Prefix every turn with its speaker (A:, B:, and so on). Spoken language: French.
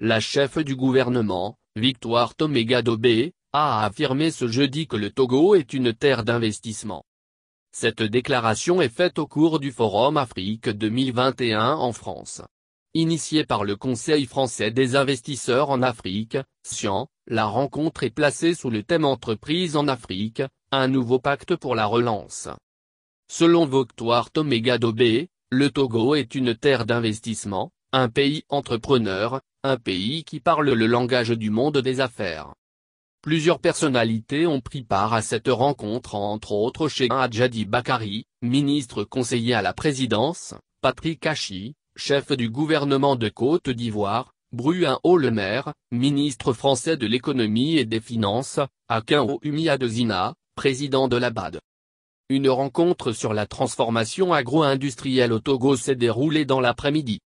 A: La chef du gouvernement, Victoire Toméga Dobé, a affirmé ce jeudi que le Togo est une terre d'investissement. Cette déclaration est faite au cours du Forum Afrique 2021 en France. Initiée par le Conseil français des investisseurs en Afrique, SIAN, la rencontre est placée sous le thème Entreprise en Afrique, un nouveau pacte pour la relance. Selon Victoire Toméga Dobé, le Togo est une terre d'investissement, un pays entrepreneur, un pays qui parle le langage du monde des affaires. Plusieurs personnalités ont pris part à cette rencontre entre autres chez Adjadi Bakari, ministre conseiller à la présidence, Patrick Hachi, chef du gouvernement de Côte d'Ivoire, Bruin Maire, ministre français de l'économie et des finances, Akin Oumi président de l'ABAD. Une rencontre sur la transformation agro-industrielle au Togo s'est déroulée dans l'après-midi.